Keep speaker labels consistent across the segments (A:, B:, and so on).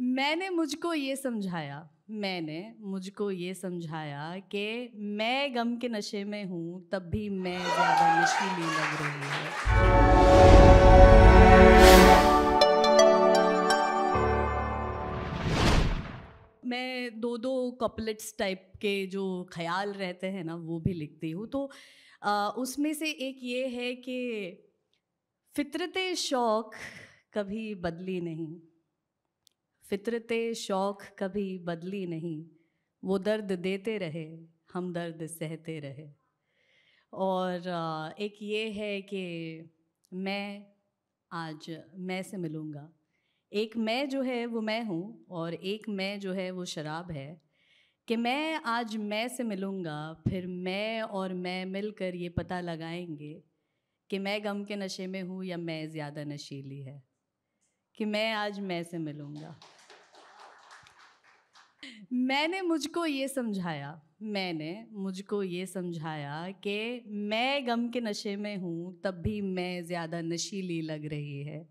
A: मैंने मुझको ये समझाया मैंने मुझको ये समझाया कि मैं गम के नशे में हूँ तब भी मैं ज़्यादा नशीली लग रही हूँ मैं दो दो कपलेट्स टाइप के जो ख्याल रहते हैं ना वो भी लिखती हूँ तो आ, उसमें से एक ये है कि फितरत शौक़ कभी बदली नहीं फितरत शौक कभी बदली नहीं वो दर्द देते रहे हम दर्द सहते रहे और एक ये है कि मैं आज मैं से मिलूँगा एक मैं जो है वो मैं हूँ और एक मैं जो है वो शराब है कि मैं आज मैं से मिलूँगा फिर मैं और मैं मिलकर ये पता लगाएंगे कि मैं गम के नशे में हूँ या मैं ज़्यादा नशीली है कि मैं आज मैं से मिलूँगा मैंने मुझको ये समझाया मैंने मुझको ये समझाया कि मैं गम के नशे में हूँ तब भी मैं ज़्यादा नशीली लग रही है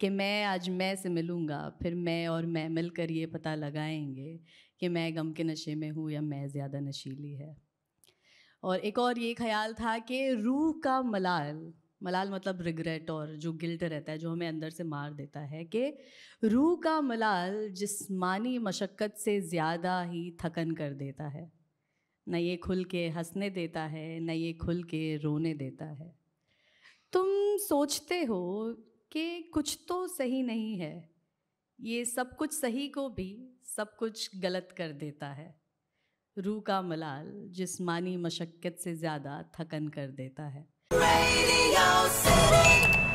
A: कि मैं आज मैं से मिलूँगा फिर मैं और मैं मिलकर ये पता लगाएंगे कि मैं गम के नशे में हूँ या मैं ज़्यादा नशीली है और एक और ये ख्याल था कि रूह का मलाल मलाल मतलब रिग्रेट और जो गिल्ट रहता है जो हमें अंदर से मार देता है कि रूह का मलाल जिस्मानी मशक्क़त से ज़्यादा ही थकन कर देता है न ये खुल के हंसने देता है न ये खुल के रोने देता है तुम सोचते हो कि कुछ तो सही नहीं है ये सब कुछ सही को भी सब कुछ गलत कर देता है रूह का मलाल जिस्मानी मशक्क़त से ज़्यादा थकन कर देता है Radio City.